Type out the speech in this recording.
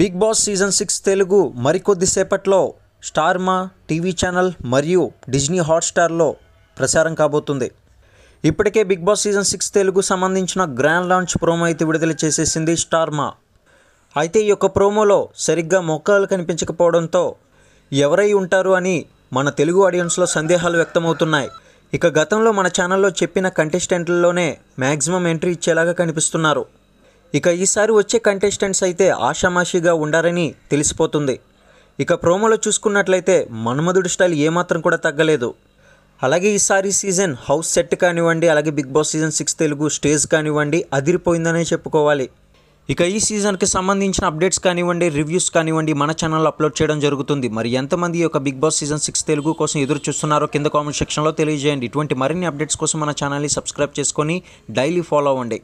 big Boss season six Telugu మరికొద్దిసేపట్లో Star Maa TV channel మరియు Disney హాట్స్టార్లో ప్రసారం కాబోతుంది ఇప్పటికే Bigg Boss season six Telugu సంబంధించిన గ్రాండ్ లాంచ్ ప్రోమో అయితే విడుదల చేసేసింది స్టార్మా అయితే ఈ యొక్క ప్రోమోలో సరిగ్గా మొక్కలు కనిపించకపోవడంతో ఎవరై ఉంటారు అని మన తెలుగు ఆడియన్స్లో సందేహాలు వ్యక్తమవుతున్నాయి ఇక గతంలో మన ఛానల్లో చెప్పిన కంటెస్టెంట్లలోనే మ్యాక్సిమం ఎంట్రీ ఇచ్చేలాగా కనిపిస్తున్నారు ఇక ఈసారి వచ్చే కంటెస్టెంట్స్ అయితే ఆషామాషిగా ఉండారని తెలిసిపోతుంది ఇక ప్రోమోలో చూసుకున్నట్లయితే మన్మధుడి స్టైల్ ఏమాత్రం కూడా తగ్గలేదు అలాగే ఈసారి సీజన్ హౌస్ సెట్ కానివ్వండి అలాగే Bigg Boss season six Telugu stage కానివ్వండి అదిరిపోయిందనే చెప్పుకోవాలి ఇక ఈ సీజన్కి సంబంధించిన అప్డేట్స్ కానివ్వండి రివ్యూస్ కానివ్వండి మన ఛానల్లో అప్లోడ్ చేయడం జరుగుతుంది మరి ఎంతమంది యొక్క Bigg Boss season six Telugu కోసం ఎదురు చూస్తున్నారో కింద కామెంట్ సెక్షన్లో తెలియజేయండి ఇటువంటి మరిన్ని అప్డేట్స్ కోసం మన ఛానల్ని సబ్స్క్రైబ్ చేసుకొని డైలీ ఫాలో అవ్వండి